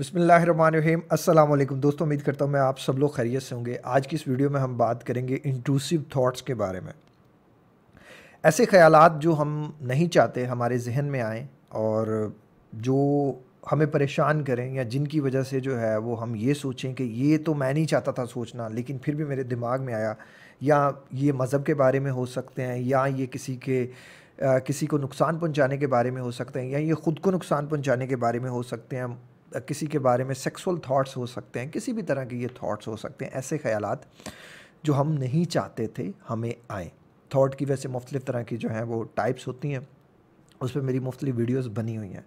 बसमीम अल्लाम दोस्तों उम्मीद करता हूँ मैं आप सब लोग खैरियत से होंगे आज की इस वीडियो में हम बात करेंगे इंट्रूसिव थॉट्स के बारे में ऐसे ख्याल जो हम नहीं चाहते हमारे जहन में आएँ और जो हमें परेशान करें या जिनकी वजह से जो है वो हम ये सोचें कि ये तो मैं नहीं चाहता था सोचना लेकिन फिर भी मेरे दिमाग में आया या ये मज़हब के बारे में हो सकते हैं या ये किसी के आ, किसी को नुकसान पहुंचाने के बारे में हो सकते हैं या ये ख़ुद को नुकसान पहुंचाने के बारे में हो सकते हैं किसी के बारे में सेक्सुअल थॉट्स हो सकते हैं किसी भी तरह के ये थॉट्स हो सकते हैं ऐसे ख्याल जो हम नहीं चाहते थे हमें आए थॉट की वैसे मुख्तलिफ़ तरह की जो हैं वो टाइप्स होती हैं उस पर मेरी मुख्तलि वीडियोस बनी हुई हैं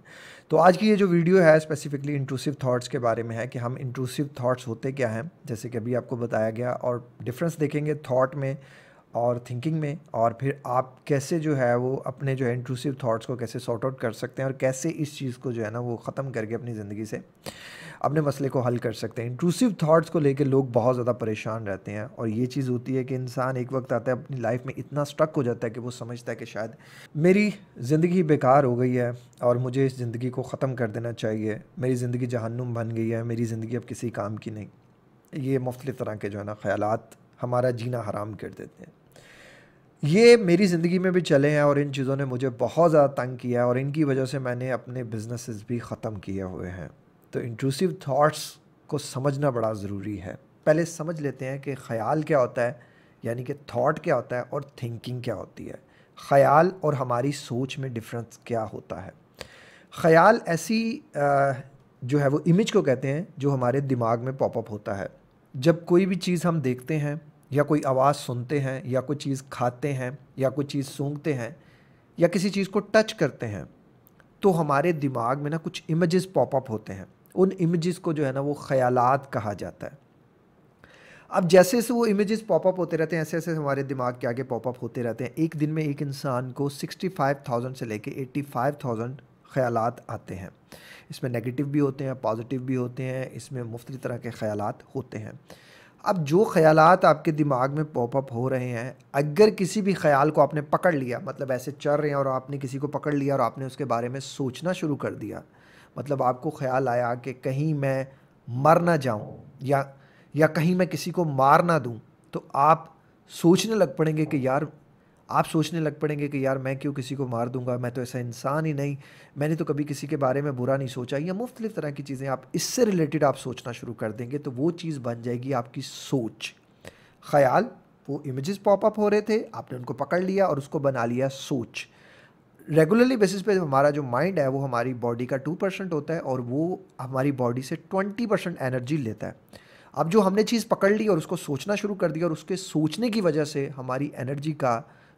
तो आज की ये जो वीडियो है स्पेसिफिकली इंट्रूसिव थॉट्स के बारे में है कि हम इंट्रूसिव थॉट्स होते क्या हैं जैसे कि अभी आपको बताया गया और डिफरेंस देखेंगे थॉट में और थिंकिंग में और फिर आप कैसे जो है वो अपने जो है इंट्रूसिव थाट्स को कैसे सॉर्ट आउट कर सकते हैं और कैसे इस चीज़ को जो है ना वो ख़त्म करके अपनी ज़िंदगी से अपने मसले को हल कर सकते हैं इंट्रूसिव थाट्स को लेकर लोग बहुत ज़्यादा परेशान रहते हैं और ये चीज़ होती है कि इंसान एक वक्त आता है अपनी लाइफ में इतना स्ट्रक हो जाता है कि वो समझता है कि शायद मेरी ज़िंदगी बेकार हो गई है और मुझे इस ज़िंदगी को ख़त्म कर देना चाहिए मेरी ज़िंदगी जहन्नुम बन गई है मेरी ज़िंदगी अब किसी काम की नहीं ये मुख्तलिफ़ तरह के जो है ना ख़्यालत हमारा जीना हराम कर देते हैं ये मेरी ज़िंदगी में भी चले हैं और इन चीज़ों ने मुझे बहुत ज़्यादा तंग किया है और इनकी वजह से मैंने अपने बिजनेसेस भी ख़त्म किए हुए हैं तो इंट्रूसिव थॉट्स को समझना बड़ा ज़रूरी है पहले समझ लेते हैं कि ख्याल क्या होता है यानी कि थॉट क्या होता है और थिंकिंग क्या होती है ख्याल और हमारी सोच में डिफरेंस क्या होता है ख्याल ऐसी जो है वो इमेज को कहते हैं जो हमारे दिमाग में पॉपअप होता है जब कोई भी चीज़ हम देखते हैं या कोई आवाज़ सुनते हैं या कोई चीज़ खाते हैं या कोई चीज़ सूंघते हैं या किसी चीज़ को टच करते हैं तो हमारे दिमाग में ना कुछ इमेजेस पॉपअप होते हैं उन इमेजेस को जो है ना वो ख्यालात कहा जाता है अब जैसे जैसे वो इमेजेस पॉपअप होते रहते हैं ऐसे ऐसे हमारे दिमाग के आगे पॉपअप होते रहते हैं एक दिन में एक इंसान को 65,000 से लेके 85,000 ख्याल आते हैं इसमें नेगेटिव भी होते हैं पॉजिटिव भी होते हैं इसमें मुफ्त तरह के ख्याल होते हैं अब जो ख्याल आपके दिमाग में पॉपअप हो रहे हैं अगर किसी भी ख्याल को आपने पकड़ लिया मतलब ऐसे चल रहे हैं और आपने किसी को पकड़ लिया और आपने उसके बारे में सोचना शुरू कर दिया मतलब आपको ख्याल आया कि कहीं मैं मर ना जाऊं या या कहीं मैं किसी को मार ना दूं तो आप सोचने लग पड़ेंगे कि यार आप सोचने लग पड़ेंगे कि यार मैं क्यों किसी को मार दूंगा मैं तो ऐसा इंसान ही नहीं मैंने तो कभी किसी के बारे में बुरा नहीं सोचा या मुख्तलिफ तरह की चीज़ें आप इससे रिलेटेड आप सोचना शुरू कर देंगे तो वो चीज़ बन जाएगी आपकी सोच ख्याल वो इमेजेस पॉपअप हो रहे थे आपने उनको पकड़ लिया और उसको बना लिया सोच रेगुलरली बेसिस पे हमारा जो माइंड है वो हमारी बॉडी का टू परसेंट होता है और वो हमारी बॉडी से ट्वेंटी परसेंट एनर्जी लेता है अब जो हमने चीज़ पकड़ ली और उसको सोचना शुरू कर दिया और उसके सोचने की वजह से हमारी एनर्जी का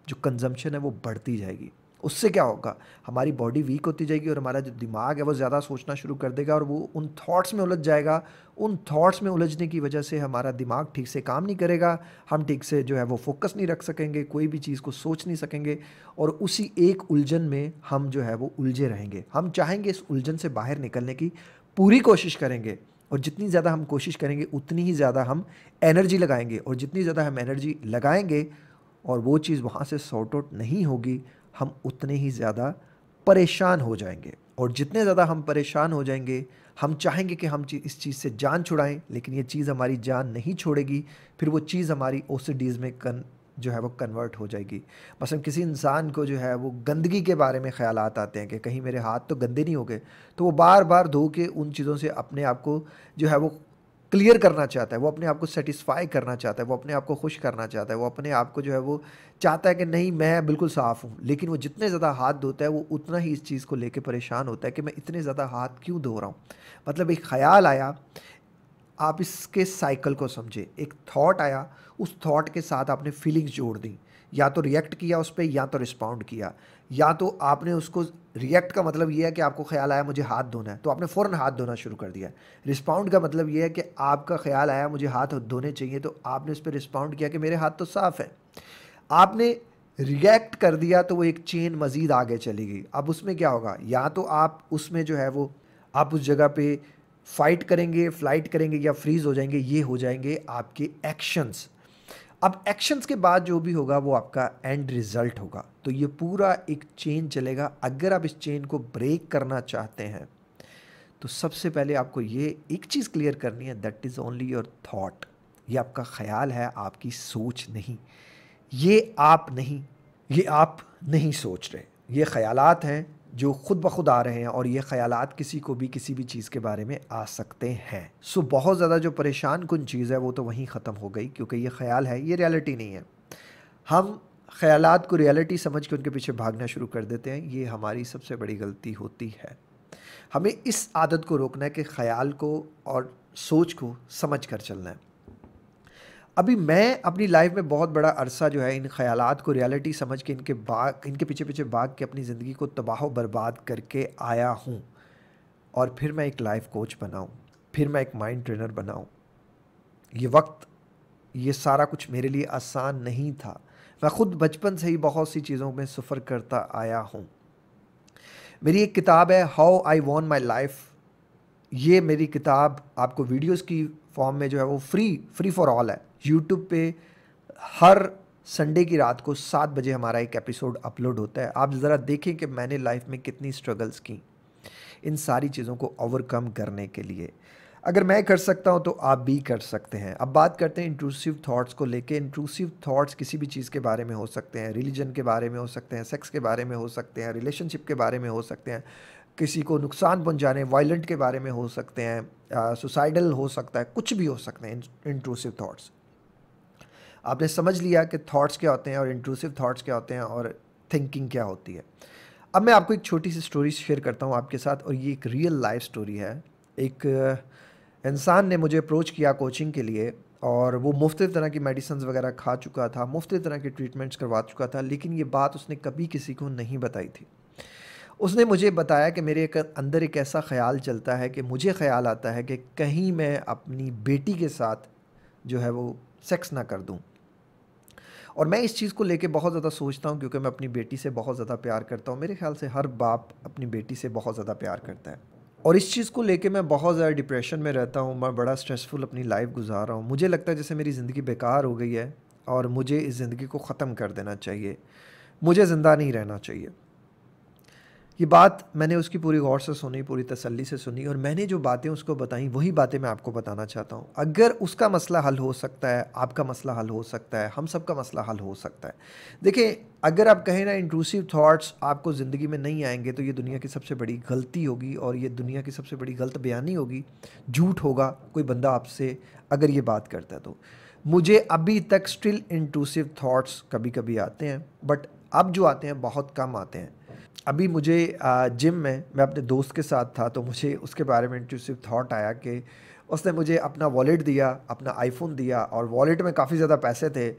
जो कंजम्पशन है वो बढ़ती जाएगी उससे क्या होगा हमारी बॉडी वीक होती जाएगी और हमारा जो दिमाग है वो ज़्यादा सोचना शुरू कर देगा और वो उन थॉट्स में उलझ जाएगा उन थॉट्स में उलझने की वजह से हमारा दिमाग ठीक से काम नहीं करेगा हम ठीक से जो है वो फोकस नहीं रख सकेंगे कोई भी चीज़ को सोच नहीं सकेंगे और उसी एक उलझन में हम जो है वो उलझे रहेंगे हम चाहेंगे इस उलझन से बाहर निकलने की पूरी कोशिश करेंगे और जितनी ज़्यादा हम कोशिश करेंगे उतनी ही ज़्यादा हम एनर्जी लगाएंगे और जितनी ज़्यादा हम एनर्जी लगाएंगे और वो चीज़ वहाँ से सॉर्ट आउट नहीं होगी हम उतने ही ज़्यादा परेशान हो जाएंगे और जितने ज़्यादा हम परेशान हो जाएंगे हम चाहेंगे कि हम ची, इस चीज़ से जान छुड़ाएं लेकिन ये चीज़ हमारी जान नहीं छोड़ेगी फिर वो चीज़ हमारी ओ में कन जो है वो कन्वर्ट हो जाएगी हम किसी इंसान को जो है वो गंदगी के बारे में ख्याल आते हैं कि कहीं मेरे हाथ तो गंदे नहीं हो गए तो वो बार बार धो के उन चीज़ों से अपने आप को जो है वो क्लियर करना चाहता है वो अपने आप को सेटिस्फाई करना चाहता है वो अपने आप को खुश करना चाहता है वो अपने आप को जो है वो चाहता है कि नहीं मैं बिल्कुल साफ़ हूँ लेकिन वो जितने ज़्यादा हाथ धोता है वो उतना ही इस चीज़ को लेके परेशान होता है कि मैं इतने ज़्यादा हाथ क्यों धो रहा हूँ मतलब एक ख्याल आया आप इसके साइकिल को समझे एक थाट आया उस थाट के साथ आपने फीलिंग्स जोड़ दी या तो रिएक्ट किया उस पर या तो रिस्पॉन्ड किया या तो आपने उसको रिएक्ट का मतलब ये है कि आपको ख्याल आया मुझे हाथ धोना है तो आपने फ़ौर हाथ धोना शुरू कर दिया रिस्पाउंड का मतलब ये है कि आपका ख्याल आया मुझे हाथ धोने चाहिए तो आपने उस पर रिस्पाउंड किया कि मेरे हाथ तो साफ़ है आपने रिएक्ट कर दिया तो वो एक चेन मज़ीद आगे चली गई अब उसमें क्या होगा या तो आप उसमें जो है वो आप उस जगह पे फाइट करेंगे फ्लाइट करेंगे या फ्रीज़ हो जाएंगे ये हो जाएंगे आपके एक्शंस अब एक्शंस के बाद जो भी होगा वो आपका एंड रिज़ल्ट होगा तो ये पूरा एक चेन चलेगा अगर आप इस चेन को ब्रेक करना चाहते हैं तो सबसे पहले आपको ये एक चीज़ क्लियर करनी है that is only your thought ये आपका ख्याल है आपकी सोच नहीं ये आप नहीं ये आप नहीं सोच रहे ये ख्यालात हैं जो खुद ब खुद आ रहे हैं और ये ख्याल किसी को भी किसी भी चीज़ के बारे में आ सकते हैं सो बहुत ज़्यादा जो परेशान कन चीज़ है वो तो वहीं ख़त्म हो गई क्योंकि ये ख्याल है ये रियलिटी नहीं है हम ख्याल को रियलिटी समझ के उनके पीछे भागना शुरू कर देते हैं ये हमारी सबसे बड़ी गलती होती है हमें इस आदत को रोकना है कि ख्याल को और सोच को समझ कर चलना है अभी मैं अपनी लाइफ में बहुत बड़ा अरसा जो है इन ख्याल को रियलिटी समझ के इनके बाग इनके पीछे पीछे भाग के अपनी ज़िंदगी को तबाह बर्बाद करके आया हूँ और फिर मैं एक लाइफ कोच बनाऊँ फिर मैं एक माइंड ट्रेनर बनाऊँ ये वक्त ये सारा कुछ मेरे लिए आसान नहीं था मैं खुद बचपन से ही बहुत सी चीज़ों में सफ़र करता आया हूँ मेरी एक किताब है how I want my life ये मेरी किताब आपको वीडियोस की फॉर्म में जो है वो फ्री फ्री फॉर ऑल है यूट्यूब पे हर संडे की रात को सात बजे हमारा एक एपिसोड अपलोड होता है आप ज़रा देखें कि मैंने लाइफ में कितनी स्ट्रगल्स की इन सारी चीज़ों को ओवरकम करने के लिए अगर मैं कर सकता हूं तो आप भी कर सकते हैं अब बात करते हैं इंट्रूसिव थॉट्स को लेके इंट्रूसिव थॉट्स किसी भी चीज़ के बारे में हो सकते हैं रिलीजन के बारे में हो सकते हैं सेक्स के बारे में हो सकते हैं रिलेशनशिप के बारे में हो सकते हैं किसी को नुकसान पहुंचाने वायलेंट के बारे में हो सकते हैं सुसाइडल हो सकता है कुछ भी हो सकते हैं इंट्रूसिव थाट्स आपने समझ लिया कि थॉट्स क्या होते हैं और इंट्रूसिव थाट्स क्या होते हैं और थिंकिंग क्या होती है अब मैं आपको एक छोटी सी स्टोरी शेयर करता हूँ आपके साथ और ये एक रियल लाइफ स्टोरी है एक इंसान ने मुझे अप्रोच किया कोचिंग के लिए और वो मुफ्त तरह की मेडिसन्स वगैरह खा चुका था मुफ्त तरह के ट्रीटमेंट्स करवा चुका था लेकिन ये बात उसने कभी किसी को नहीं बताई थी उसने मुझे बताया कि मेरे एक अंदर एक ऐसा ख्याल चलता है कि मुझे ख्याल आता है कि कहीं मैं अपनी बेटी के साथ जो है वो सेक्स ना कर दूँ और मैं इस चीज़ को लेके बहुत ज़्यादा सोचता हूँ क्योंकि मैं अपनी बेटी से बहुत ज़्यादा प्यार करता हूँ मेरे ख्याल से हर बाप अपनी बेटी से बहुत ज़्यादा प्यार करता है और इस चीज़ को लेके मैं बहुत ज़्यादा डिप्रेशन में रहता हूँ मैं बड़ा स्ट्रेसफुल अपनी लाइफ गुजार रहा हूँ मुझे लगता है जैसे मेरी ज़िंदगी बेकार हो गई है और मुझे इस ज़िंदगी को ख़त्म कर देना चाहिए मुझे ज़िंदा नहीं रहना चाहिए ये बात मैंने उसकी पूरी गौर से सुनी पूरी तसल्ली से सुनी और मैंने जो बातें उसको बताई वही बातें मैं आपको बताना चाहता हूँ अगर उसका मसला हल हो सकता है आपका मसला हल हो सकता है हम सब का मसला हल हो सकता है देखिए अगर आप कहें ना इंट्रूसिव थॉट्स आपको ज़िंदगी में नहीं आएंगे तो ये दुनिया की सबसे बड़ी गलती होगी और ये दुनिया की सबसे बड़ी गलत बयानी होगी झूठ होगा कोई बंदा आपसे अगर ये बात करता है तो मुझे अभी तक स्टिल इंट्रूसिव थाट्स कभी कभी आते हैं बट अब जो आते हैं बहुत कम आते हैं अभी मुझे जिम में मैं अपने दोस्त के साथ था तो मुझे उसके बारे में इंट्यूसिव थाट आया कि उसने मुझे अपना वॉलेट दिया अपना आईफोन दिया और वॉलेट में काफ़ी ज़्यादा पैसे थे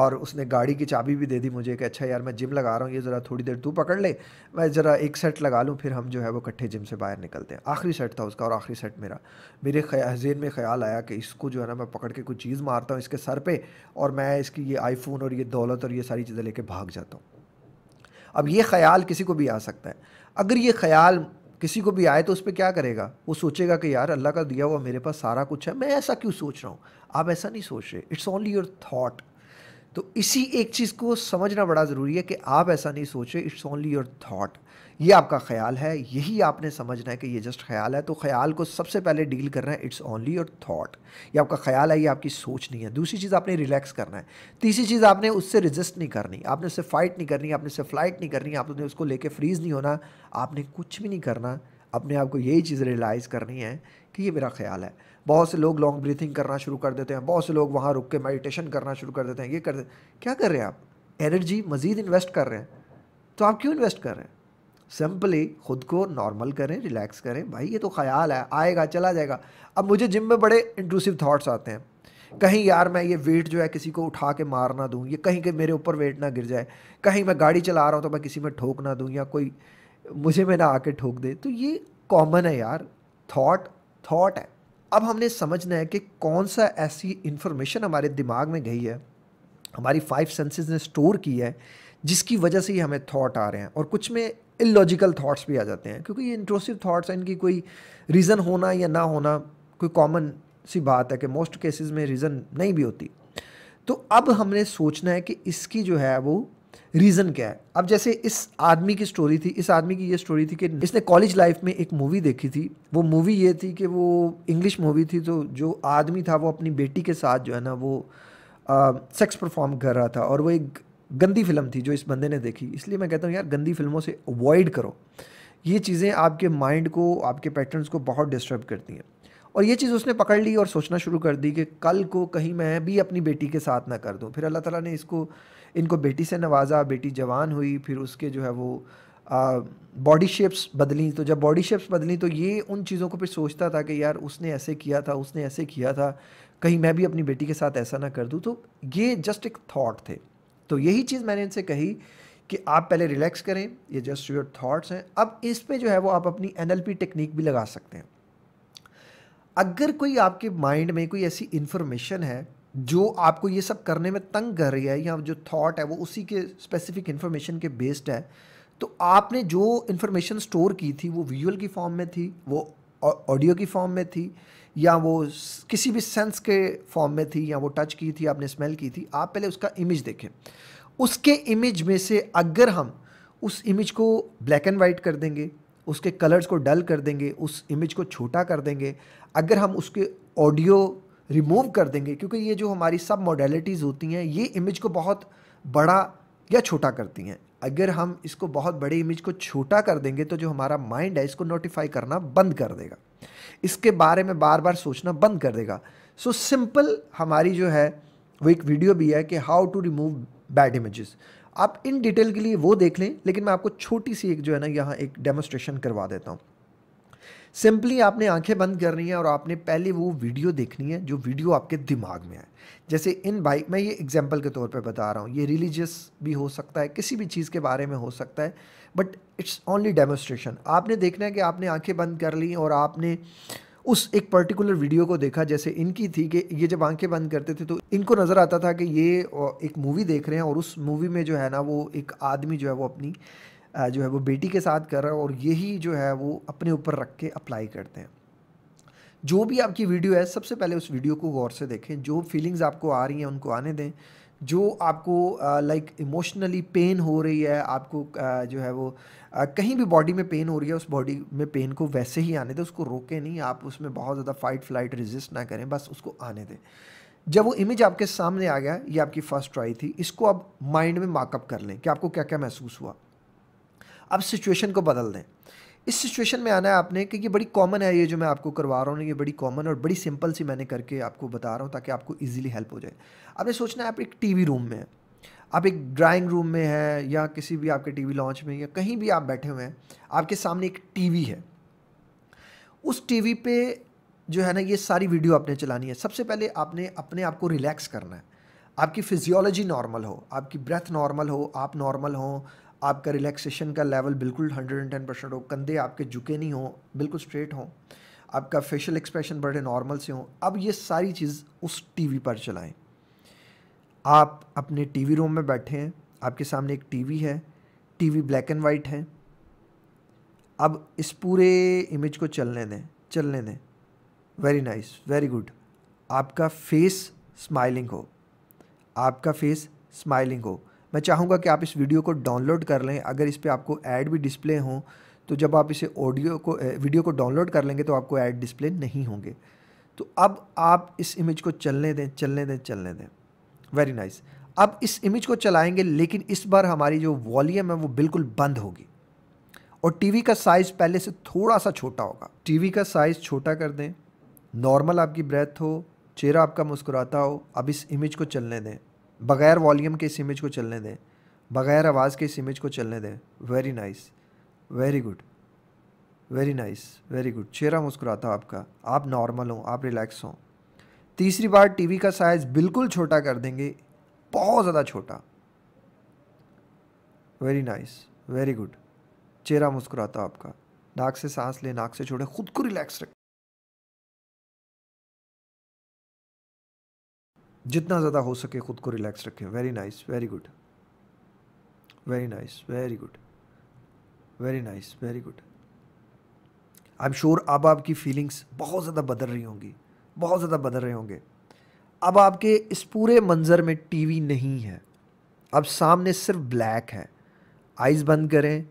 और उसने गाड़ी की चाबी भी दे दी मुझे कि अच्छा यार मैं जिम लगा रहा हूँ ये ज़रा थोड़ी देर तू पकड़ ले मैं ज़रा एक सेट लगा लूँ फिर हम जो है वो इकट्ठे जिम से बाहर निकलते हैं आखिरी सेट था उसका और आखिरी सेट मेरा मेरे जेन में ख्याल आया कि इसको जो है ना मैं पकड़ के कुछ चीज़ मारता हूँ इसके सर पर और मैं इसकी ये आईफोन और ये दौलत और ये सारी चीज़ें लेके भाग जाता हूँ अब ये ख्याल किसी को भी आ सकता है अगर ये ख्याल किसी को भी आए तो उस पर क्या करेगा वो सोचेगा कि यार अल्लाह का दिया हुआ मेरे पास सारा कुछ है मैं ऐसा क्यों सोच रहा हूँ आप ऐसा नहीं सोच रहे इट्स ओनली योर थाट तो इसी एक चीज़ को समझना बड़ा ज़रूरी है कि आप ऐसा नहीं सोच रहे इट्स ओनली योर थाट ये आपका ख्याल है यही आपने समझना है कि ये जस्ट ख्याल है तो ख्याल को सबसे पहले डील करना है इट्स ओनली योर थाट ये आपका ख्याल है ये आपकी सोच नहीं है दूसरी चीज़ आपने रिलैक्स करना है तीसरी चीज़ आपने उससे रिजिस्ट नहीं करनी आपने उससे फ़ाइट नहीं करनी आपने उससे फ्लाइट नहीं करनी आपने उसको लेके फ्रीज नहीं होना आपने कुछ भी नहीं करना अपने आप को यही चीज़ रियलाइज़ करनी है कि ये मेरा ख्याल है बहुत से लोग लॉन्ग ब्रीथिंग करना शुरू कर देते हैं बहुत से लोग वहाँ रुक के मेडिटेशन करना शुरू कर देते हैं ये कर क्या कर रहे हैं आप एनर्जी मज़ीद इन्वेस्ट कर रहे हैं तो आप क्यों इन्वेस्ट कर रहे हैं सिंपली ख़ुद को नॉर्मल करें रिलैक्स करें भाई ये तो ख्याल है आएगा चला जाएगा अब मुझे जिम में बड़े इंट्रूसिव थाट्स आते हैं कहीं यार मैं ये वेट जो है किसी को उठा के मार ना दूँ ये कहीं के मेरे ऊपर वेट ना गिर जाए कहीं मैं गाड़ी चला रहा हूँ तो मैं किसी में ठोक ना दूँ या कोई मुझे में ना आके ठोक दे तो ये कॉमन है यार थाट थाट है अब हमने समझना है कि कौन सा ऐसी इन्फॉर्मेशन हमारे दिमाग में गई है हमारी फाइव सेंसेस ने स्टोर की है जिसकी वजह से ही हमें थाट आ रहे हैं और कुछ में इलॉजिकल थाट्स भी आ जाते हैं क्योंकि ये इंट्रोसिव थाट्स हैं इनकी कोई रीज़न होना या ना होना कोई कॉमन सी बात है कि मोस्ट केसेस में रीज़न नहीं भी होती तो अब हमने सोचना है कि इसकी जो है वो रीज़न क्या है अब जैसे इस आदमी की स्टोरी थी इस आदमी की ये स्टोरी थी कि इसने कॉलेज लाइफ में एक मूवी देखी थी वो मूवी ये थी कि वो इंग्लिश मूवी थी तो जो आदमी था वो अपनी बेटी के साथ जो है ना वो सेक्स परफॉर्म कर रहा था और वो एक गंदी फिल्म थी जो इस बंदे ने देखी इसलिए मैं कहता हूँ यार गंदी फिल्मों से अवॉइड करो ये चीज़ें आपके माइंड को आपके पैटर्न्स को बहुत डिस्टर्ब करती हैं और ये चीज़ उसने पकड़ ली और सोचना शुरू कर दी कि कल को कहीं मैं भी अपनी बेटी के साथ ना कर दूँ फिर अल्लाह ताला ने इसको इनको बेटी से नवाजा बेटी जवान हुई फिर उसके जो है वो बॉडी शेप्स बदली तो जब बॉडी शेप्स बदली तो ये उन चीज़ों को फिर सोचता था कि यार उसने ऐसे किया था उसने ऐसे किया था कहीं मैं भी अपनी बेटी के साथ ऐसा ना कर दूँ तो ये जस्ट एक थाट थे तो यही चीज़ मैंने इनसे कही कि आप पहले रिलैक्स करें ये जस्ट योर थाट्स हैं अब इस पे जो है वो आप अपनी एन टेक्निक भी लगा सकते हैं अगर कोई आपके माइंड में कोई ऐसी इन्फॉर्मेशन है जो आपको ये सब करने में तंग कर रही है या जो थाट है वो उसी के स्पेसिफिक इन्फॉर्मेशन के बेस्ड है तो आपने जो इन्फॉर्मेशन स्टोर की थी वो विजुअल की फॉर्म में थी वो ऑडियो की फॉर्म में थी या वो किसी भी सेंस के फॉर्म में थी या वो टच की थी आपने स्मेल की थी आप पहले उसका इमेज देखें उसके इमेज में से अगर हम उस इमेज को ब्लैक एंड वाइट कर देंगे उसके कलर्स को डल कर देंगे उस इमेज को छोटा कर देंगे अगर हम उसके ऑडियो रिमूव कर देंगे क्योंकि ये जो हमारी सब मॉडलिटीज़ होती हैं ये इमेज को बहुत बड़ा या छोटा करती हैं अगर हम इसको बहुत बड़े इमेज को छोटा कर देंगे तो जो हमारा माइंड है इसको नोटिफाई करना बंद कर देगा इसके बारे में बार बार सोचना बंद कर देगा सो so, सिंपल हमारी जो है वो एक वीडियो भी है कि how to remove bad images आप इन डिटेल के लिए वो देख लें लेकिन मैं आपको छोटी सी एक जो है ना यहाँ एक डेमोस्ट्रेशन करवा देता हूँ सिंपली आपने आंखें बंद करनी है और आपने पहले वो वीडियो देखनी है जो वीडियो आपके दिमाग में है जैसे इन बाइक मैं ये एग्जांपल के तौर पे बता रहा हूँ ये रिलीजियस भी हो सकता है किसी भी चीज़ के बारे में हो सकता है बट इट्स ओनली डेमोस्ट्रेशन आपने देखना है कि आपने आँखें बंद कर ली और आपने उस एक पर्टिकुलर वीडियो को देखा जैसे इनकी थी कि ये जब आंखें बंद करते थे तो इनको नज़र आता था कि ये एक मूवी देख रहे हैं और उस मूवी में जो है ना वो एक आदमी जो है वो अपनी जो है वो बेटी के साथ कर रहे हैं और यही जो है वो अपने ऊपर रख के अप्लाई करते हैं जो भी आपकी वीडियो है सबसे पहले उस वीडियो को गौर से देखें जो फीलिंग्स आपको आ रही हैं उनको आने दें जो आपको लाइक इमोशनली पेन हो रही है आपको आ, जो है वो आ, कहीं भी बॉडी में पेन हो रही है उस बॉडी में पेन को वैसे ही आने दें उसको रोके नहीं आप उसमें बहुत ज़्यादा फ़ाइट फ्लाइट रिजिस्ट ना करें बस उसको आने दें जब वो इमेज आपके सामने आ गया ये आपकी फ़र्स्ट ट्राई थी इसको आप माइंड में मार्कअप कर लें कि आपको क्या क्या महसूस हुआ अब सिचुएशन को बदल दें इस सिचुएशन में आना है आपने कि ये बड़ी कॉमन है ये जो मैं आपको करवा रहा हूँ ये बड़ी कॉमन और बड़ी सिंपल सी मैंने करके आपको बता रहा हूँ ताकि आपको ईजिली हेल्प हो जाए आपने सोचना है आप एक टीवी रूम में हैं आप एक ड्राइंग रूम में हैं या किसी भी आपके टीवी लॉन्च में या कहीं भी आप बैठे हुए हैं आपके सामने एक टीवी है उस टीवी पे जो है ना ये सारी वीडियो आपने चलानी है सबसे पहले आपने अपने आप को रिलैक्स करना है आपकी फिजियोलॉजी नॉर्मल हो आपकी ब्रेथ नॉर्मल हो आप नॉर्मल हों आपका रिलैक्सेशन का लेवल बिल्कुल हंड्रेड एंड टेन परसेंट हो कंधे आपके झुके नहीं हो बिल्कुल स्ट्रेट हो आपका फेशियल एक्सप्रेशन बड़े नॉर्मल से हो अब ये सारी चीज़ उस टीवी पर चलाएं आप अपने टीवी रूम में बैठे हैं आपके सामने एक टीवी है टीवी ब्लैक एंड वाइट है अब इस पूरे इमेज को चलने दें चलने दें वेरी नाइस वेरी गुड आपका फेस स्माइलिंग हो आपका फेस स्माइलिंग हो मैं चाहूँगा कि आप इस वीडियो को डाउनलोड कर लें अगर इस पर आपको ऐड भी डिस्प्ले हों तो जब आप इसे ऑडियो को वीडियो को डाउनलोड कर लेंगे तो आपको ऐड डिस्प्ले नहीं होंगे तो अब आप इस इमेज को चलने दें चलने दें चलने दें वेरी नाइस nice. अब इस इमेज को चलाएंगे लेकिन इस बार हमारी जो वॉल्यूम है वो बिल्कुल बंद होगी और टीवी का साइज़ पहले से थोड़ा सा छोटा होगा टीवी का साइज़ छोटा कर दें नॉर्मल आपकी ब्रेथ हो चेहरा आपका मुस्कुराता हो अब इस इमेज को चलने दें बगैर वॉल्यूम के इस इमेज को चलने दें बगैर आवाज़ के इस इमेज को चलने दें very nice very good very nice very good चेहरा मुस्कुराता आपका आप नॉर्मल हों आप रिलैक्स हों तीसरी बार टीवी का साइज बिल्कुल छोटा कर देंगे बहुत ज़्यादा छोटा वेरी नाइस वेरी गुड चेहरा मुस्कुराता आपका नाक से सांस ले नाक से छोड़े खुद को रिलैक्स रखें जितना ज़्यादा हो सके खुद को रिलैक्स रखें very nice very good very nice very good very nice very good I am sure अब आपकी फीलिंग्स बहुत ज़्यादा बदल रही होंगी बहुत ज़्यादा बदल रहे होंगे अब आपके इस पूरे मंज़र में टीवी नहीं है अब सामने सिर्फ ब्लैक है आइज़ बंद करें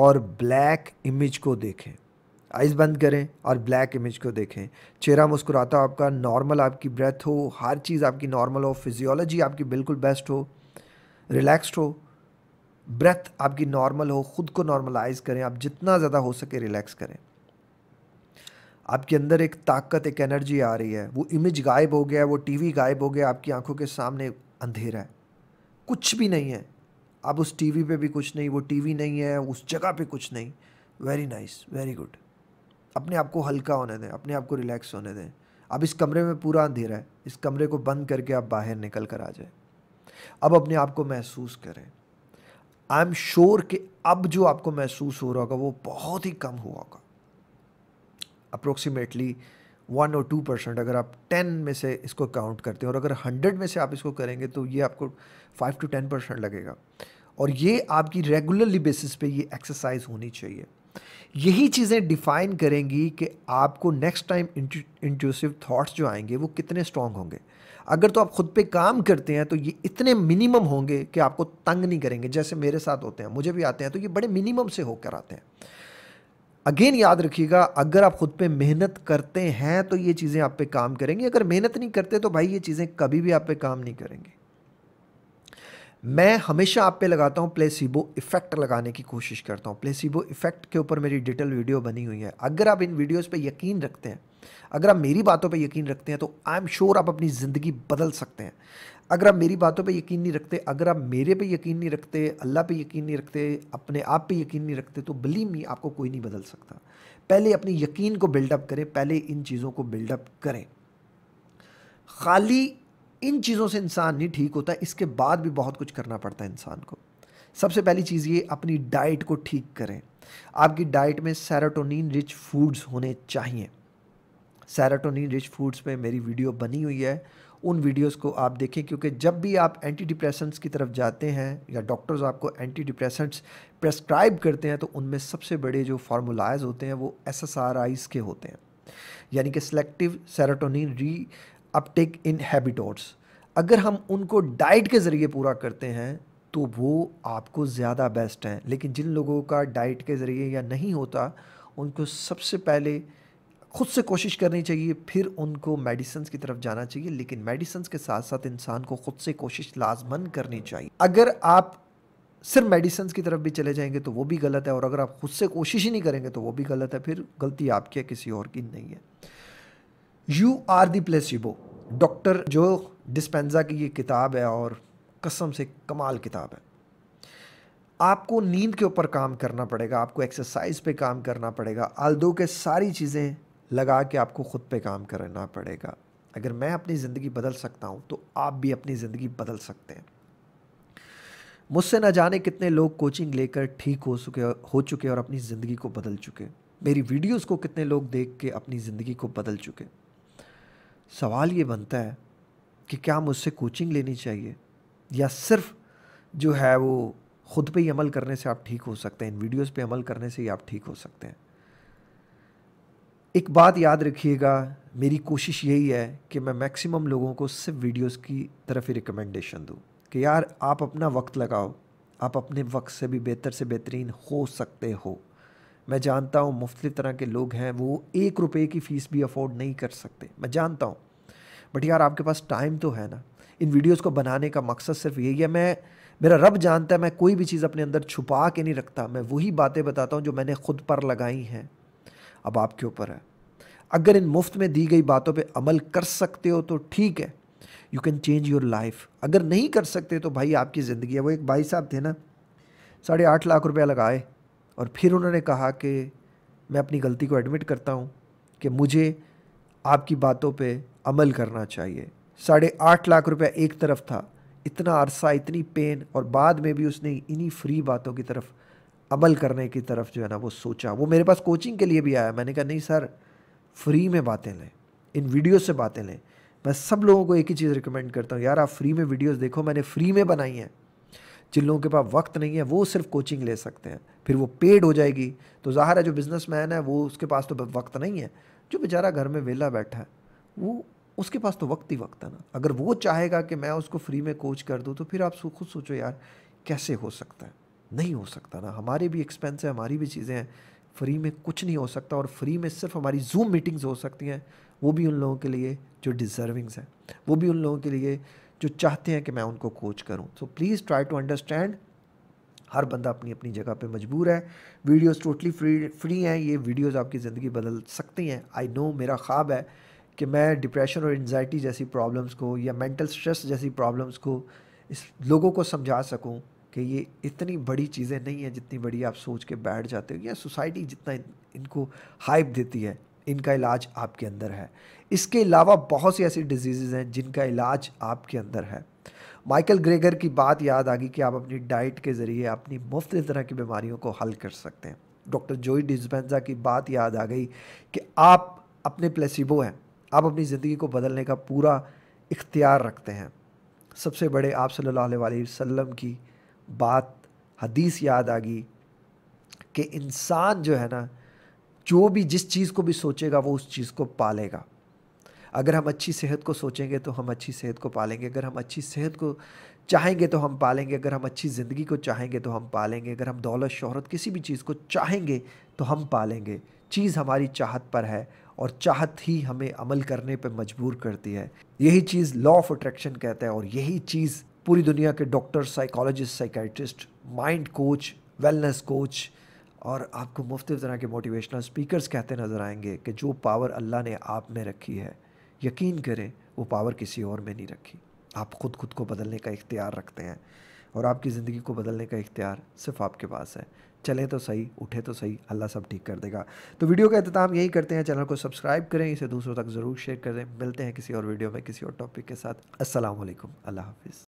और ब्लैक इमेज को देखें आइज़ बंद करें और ब्लैक इमेज को देखें चेहरा मुस्कुराता हो आपका नॉर्मल आपकी ब्रेथ हो हर चीज़ आपकी नॉर्मल हो फिजियोलॉजी आपकी बिल्कुल बेस्ट हो रिलैक्स्ड हो ब्रेथ आपकी नॉर्मल हो ख़ुद को नॉर्मलाइज करें आप जितना ज़्यादा हो सके रिलैक्स करें आपके अंदर एक ताकत एक एनर्जी आ रही है वो इमेज गायब हो गया है वो टीवी गायब हो गया आपकी आंखों के सामने अंधेरा है कुछ भी नहीं है अब उस टीवी पे भी कुछ नहीं वो टीवी नहीं है उस जगह पे कुछ नहीं वेरी नाइस वेरी गुड अपने आप को हल्का होने दें अपने आप को रिलैक्स होने दें अब इस कमरे में पूरा अंधेरा है इस कमरे को बंद करके आप बाहर निकल कर आ जाए अब अपने आप को महसूस करें आई एम श्योर कि अब जो आपको महसूस हो रहा होगा वो बहुत ही कम हुआ होगा अप्रोक्सीमेटली वन और टू परसेंट अगर आप टेन में से इसको काउंट करते हैं और अगर हंड्रेड में से आप इसको करेंगे तो ये आपको फाइव टू टेन परसेंट लगेगा और ये आपकी रेगुलरली बेसिस पे ये एक्सरसाइज होनी चाहिए यही चीज़ें डिफाइन करेंगी कि आपको नेक्स्ट टाइम इंट्यूसिव थाट्स जो आएंगे वो कितने स्ट्रॉन्ग होंगे अगर तो आप ख़ुद पे काम करते हैं तो ये इतने मिनिमम होंगे कि आपको तंग नहीं करेंगे जैसे मेरे साथ होते हैं मुझे भी आते हैं तो ये बड़े मिनिमम से होकर आते हैं अगेन याद रखिएगा अगर आप ख़ुद पे मेहनत करते हैं तो ये चीज़ें आप पे काम करेंगी अगर मेहनत नहीं करते तो भाई ये चीज़ें कभी भी आप पे काम नहीं करेंगी मैं हमेशा आप पे लगाता हूँ प्लेसिबो इफ़ेक्ट लगाने की कोशिश करता हूँ प्लेसिबो इफ़ेक्ट के ऊपर मेरी डिटेल वीडियो बनी हुई है अगर आप इन वीडियोस पे यकीन रखते हैं अगर आप मेरी बातों पे यकीन रखते हैं तो आई एम श्योर आप अपनी ज़िंदगी बदल सकते हैं अगर आप मेरी बातों पे यकीन नहीं रखते अगर आप मेरे पे यकीन नहीं रखते अल्लाह पे यकीन नहीं रखते अपने आप पे यकीन नहीं रखते तो बिलीव मी आपको कोई नहीं बदल सकता पहले अपने यकीन को बिल्डअप करें पहले इन चीज़ों को बिल्डअप करें खाली इन चीज़ों से इंसान नहीं ठीक होता इसके बाद भी बहुत कुछ करना पड़ता है इंसान को सबसे पहली चीज़ ये अपनी डाइट को ठीक करें आपकी डाइट में सैराटोनिन रिच फूड्स होने चाहिए सैराटोनिन रिच फूड्स पे मेरी वीडियो बनी हुई है उन वीडियोस को आप देखें क्योंकि जब भी आप एंटी डिप्रेसेंट्स की तरफ जाते हैं या डॉक्टर्स आपको एंटी डिप्रेसेंट्स प्रेस्क्राइब करते हैं तो उनमें सबसे बड़े जो फार्मूलाइज होते हैं वो एस के होते हैं यानी कि सेलेक्टिव सैराटोनिन री अपटेक इन हैबिटोट्स अगर हम उनको डाइट के ज़रिए पूरा करते हैं तो वो आपको ज़्यादा बेस्ट हैं लेकिन जिन लोगों का डाइट के ज़रिए या नहीं होता उनको सबसे पहले खुद से कोशिश करनी चाहिए फिर उनको मेडिसन्स की तरफ जाना चाहिए लेकिन मेडिसन्स के साथ साथ इंसान को खुद से कोशिश लाजमन करनी चाहिए अगर आप सिर्फ मेडिसन्स की तरफ भी चले जाएंगे तो वो भी गलत है और अगर आप खुद से कोशिश ही नहीं करेंगे तो वो भी गलत है फिर गलती आपकी है किसी और की नहीं है you are the placebo doctor Joe Dispenza की ये किताब है और कसम से कमाल किताब है आपको नींद के ऊपर काम करना पड़ेगा आपको एक्सरसाइज पे काम करना पड़ेगा आलदो के सारी चीज़ें लगा के आपको ख़ुद पे काम करना पड़ेगा अगर मैं अपनी ज़िंदगी बदल सकता हूँ तो आप भी अपनी ज़िंदगी बदल सकते हैं मुझसे ना जाने कितने लोग कोचिंग लेकर ठीक हो चुके हो चुके और अपनी ज़िंदगी को बदल चुके मेरी वीडियोस को कितने लोग देख के अपनी ज़िंदगी को बदल चुके सवाल ये बनता है कि क्या मुझसे कोचिंग लेनी चाहिए या सिर्फ जो है वो ख़ुद पे ही अमल करने से आप ठीक हो सकते हैं इन वीडियोस पे अमल करने से ही आप ठीक हो सकते हैं एक बात याद रखिएगा मेरी कोशिश यही है कि मैं मैक्सिमम लोगों को सिर्फ वीडियोस की तरफ ही रिकमेंडेशन दूँ कि यार आप अपना वक्त लगाओ आप अपने वक्त से भी बेहतर से बेहतरीन हो सकते हो मैं जानता हूँ मुफ्त तरह के लोग हैं वो एक रुपये की फ़ीस भी अफोर्ड नहीं कर सकते मैं जानता हूँ बट यार आपके पास टाइम तो है ना इन वीडियोस को बनाने का मकसद सिर्फ यही है मैं मेरा रब जानता है मैं कोई भी चीज़ अपने अंदर छुपा के नहीं रखता मैं वही बातें बताता हूँ जो मैंने खुद पर लगाई हैं अब आपके ऊपर है अगर इन मुफ्त में दी गई बातों पे अमल कर सकते हो तो ठीक है you can change your life अगर नहीं कर सकते तो भाई आपकी ज़िंदगी है वो एक भाई साहब थे ना साढ़े आठ लाख रुपया लगाए और फिर उन्होंने कहा कि मैं अपनी गलती को एडमिट करता हूँ कि मुझे आपकी बातों पे अमल करना चाहिए साढ़े आठ लाख रुपया एक तरफ था इतना अरसा इतनी पेन और बाद में भी उसने इन्हीं फ्री बातों की तरफ अमल करने की तरफ जो है ना वो सोचा वो मेरे पास कोचिंग के लिए भी आया मैंने कहा नहीं सर फ्री में बातें लें इन वीडियो से बातें लें मैं सब लोगों को एक ही चीज़ रिकमेंड करता हूँ यार आप फ्री में वीडियोस देखो मैंने फ्री में बनाई हैं जिन लोगों के पास वक्त नहीं है वो सिर्फ कोचिंग ले सकते हैं फिर वो पेड हो जाएगी तो ज़ाहिर है जो बिज़नेसमैन है वो उसके पास तो वक्त नहीं है जो बेचारा घर में वेला बैठा है वो उसके पास तो वक्त ही वक्त है ना अगर वो चाहेगा कि मैं उसको फ्री में कोच कर दूँ तो फिर आप खुद सोचो यार कैसे हो सकता है नहीं हो सकता ना हमारे भी एक्सपेंस है हमारी भी चीज़ें हैं फ्री में कुछ नहीं हो सकता और फ्री में सिर्फ हमारी जूम मीटिंग्स हो सकती हैं वो भी उन लोगों के लिए जो डिज़र्विंग्स हैं वो भी उन लोगों के लिए जो चाहते हैं कि मैं उनको कोच करूं so please try to understand हर बंदा अपनी अपनी जगह पे मजबूर है वीडियोस टोटली फ्री फ्री हैं ये वीडियोस आपकी ज़िंदगी बदल सकती हैं आई नो मेरा ख्वाब है कि मैं डिप्रेशन और एनजाइटी जैसी प्रॉब्लम्स को या मेंटल स्ट्रेस जैसी प्रॉब्लम्स को इस लोगों को समझा सकूँ कि ये इतनी बड़ी चीज़ें नहीं हैं जितनी बड़ी आप सोच के बैठ जाते हो या सोसाइटी जितना इनको हाइप देती है इनका इलाज आपके अंदर है इसके अलावा बहुत सी ऐसी डिजीज़ हैं जिनका इलाज आपके अंदर है माइकल ग्रेगर की बात याद आ गई कि आप अपनी डाइट के ज़रिए अपनी मुफ्त तरह की बीमारियों को हल कर सकते हैं डॉक्टर जोई डिस्पेंजा की बात याद आ गई कि आप अपने प्लेसिबो हैं आप अपनी ज़िंदगी को बदलने का पूरा इख्तियार रखते हैं सबसे बड़े आप सल्लल्लाहु वसम की बात हदीस याद आ गई कि इंसान जो है ना जो भी जिस चीज़ को भी सोचेगा वो उस चीज़ को पालेगा अगर हम अच्छी सेहत को सोचेंगे तो हम अच्छी सेहत को पालेंगे अगर हम अच्छी सेहत को चाहेंगे तो हम पालेंगे अगर हम अच्छी ज़िंदगी को चाहेंगे तो हम पालेंगे अगर हम दौलत शहरत किसी भी चीज़ को चाहेंगे तो हम पालेंगे चीज़ हमारी चाहत पर है और चाहत ही हमें अमल करने पर मजबूर करती है यही चीज़ लॉ ऑफ अट्रैक्शन कहता है और यही चीज़ पूरी दुनिया के doctor psychologist psychiatrist mind coach wellness coach और आपको मुफ्त तरह के मोटिवेशनल स्पीकर्स कहते नज़र आएंगे कि जो पावर अल्लाह ने आप में रखी है यकीन करें वो पावर किसी और में नहीं रखी आप ख़ुद खुद को बदलने का इख्तियार रखते हैं और आपकी ज़िंदगी को बदलने का इख्तियार सिर्फ आपके पास है चलें तो सही उठे तो सही अल्लाह सब ठीक कर देगा तो वीडियो का अहतमाम यही करते हैं चैनल को सब्सक्राइब करें इसे दूसरों तक ज़रूर शेयर करें मिलते हैं किसी और वीडियो में किसी और टॉपिक के साथ असलकम अल्लाह हाफिज़